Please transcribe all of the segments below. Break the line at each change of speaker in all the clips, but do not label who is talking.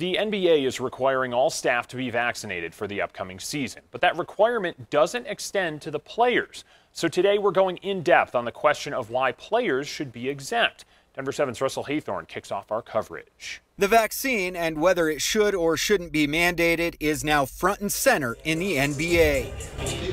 The NBA is requiring all staff to be vaccinated for the upcoming season, but that requirement doesn't extend to the players. So today we're going in depth on the question of why players should be exempt. Denver 7's Russell Haythorne kicks off our coverage. The vaccine
and whether it should or shouldn't be mandated is now front and center in the NBA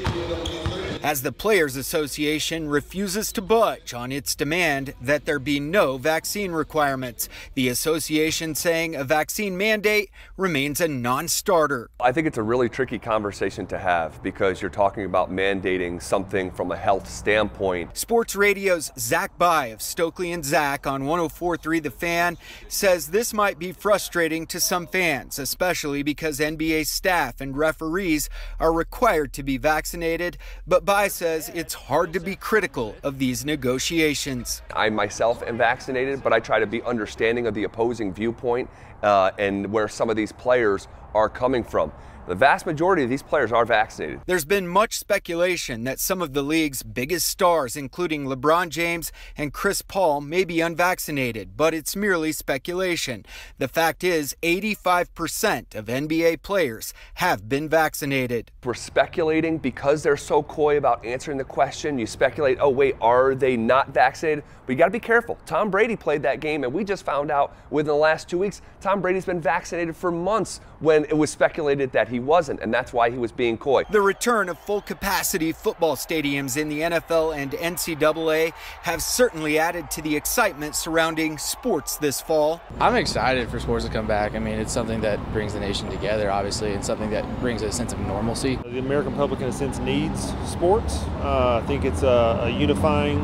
as the Players Association refuses to budge on its demand that there be no vaccine requirements. The association saying a vaccine
mandate remains a non starter. I think it's a really tricky conversation to have because you're talking about mandating something from a health standpoint. Sports Radio's Zach By
of Stokely and Zach on 1043 The Fan says this might be frustrating to some fans, especially because NBA staff and referees are required to be
vaccinated, but Bai says it's hard to be critical of these negotiations. I myself am vaccinated, but I try to be understanding of the opposing viewpoint uh, and where some of these players are coming from. The vast majority of these players are vaccinated. There's
been much speculation that some of the league's biggest stars, including LeBron James and Chris Paul, may be unvaccinated, but it's merely speculation. The fact is,
85% of NBA players have been vaccinated. We're speculating because they're so coy about answering the question. You speculate, oh, wait, are they not vaccinated? But you got to be careful. Tom Brady played that game, and we just found out within the last two weeks, Tom Brady's been vaccinated for months when it was speculated that he he wasn't, and that's why he was being coy. The return of full capacity football stadiums in the NFL and NCAA have certainly
added to the excitement surrounding sports this fall. I'm excited for sports to come back. I mean,
it's something that brings the nation together, obviously, and something that brings a sense of normalcy. The American public, in a sense, needs sports. Uh, I think it's a, a unifying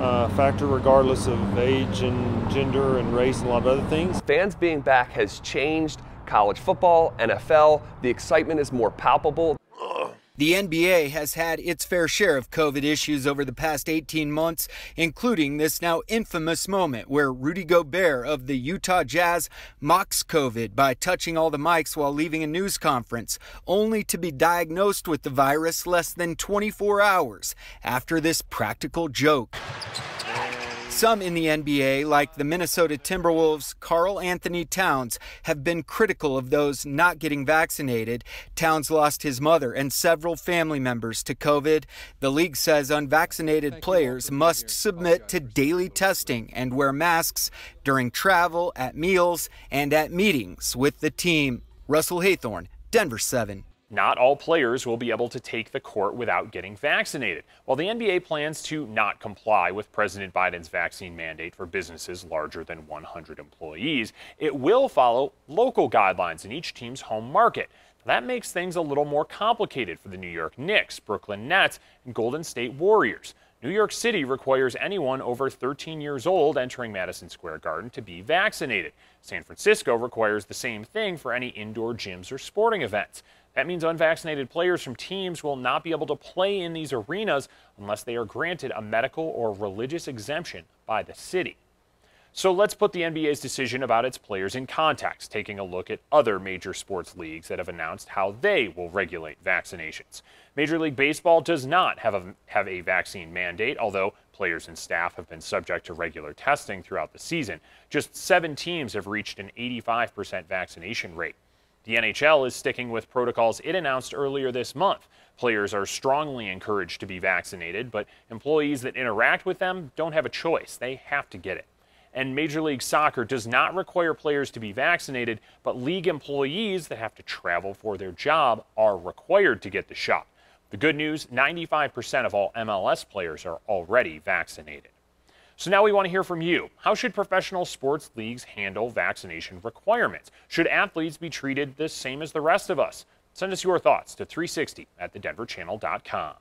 uh, factor
regardless of age and gender and race and a lot of other things. Fans being back has changed college football, NFL, the excitement is more palpable. The NBA has had its fair share of COVID issues over the past 18 months, including
this now infamous moment where Rudy Gobert of the Utah Jazz mocks COVID by touching all the mics while leaving a news conference, only to be diagnosed with the virus less than 24 hours after this practical joke. Some in the NBA, like the Minnesota Timberwolves' Carl Anthony Towns, have been critical of those not getting vaccinated. Towns lost his mother and several family members to COVID. The league says unvaccinated players must submit to daily testing and wear masks during travel, at meals, and at meetings with the team. Russell Haythorne, Denver 7.
Not all players will be able to take the court without getting vaccinated, while the NBA plans to not comply with President Biden's vaccine mandate for businesses larger than 100 employees. It will follow local guidelines in each team's home market. That makes things a little more complicated for the New York Knicks, Brooklyn Nets, and Golden State Warriors. New York City requires anyone over 13 years old entering Madison Square Garden to be vaccinated. San Francisco requires the same thing for any indoor gyms or sporting events. That means unvaccinated players from teams will not be able to play in these arenas unless they are granted a medical or religious exemption by the city. So let's put the NBA's decision about its players in context, taking a look at other major sports leagues that have announced how they will regulate vaccinations. Major League Baseball does not have a, have a vaccine mandate, although players and staff have been subject to regular testing throughout the season. Just seven teams have reached an 85% vaccination rate. The NHL is sticking with protocols it announced earlier this month. Players are strongly encouraged to be vaccinated, but employees that interact with them don't have a choice. They have to get it and Major League Soccer does not require players to be vaccinated, but league employees that have to travel for their job are required to get the shot. The good news 95% of all MLS players are already vaccinated. So now we want to hear from you. How should professional sports leagues handle vaccination requirements? Should athletes be treated the same as the rest of us? Send us your thoughts to 360 at thedenverchannel.com.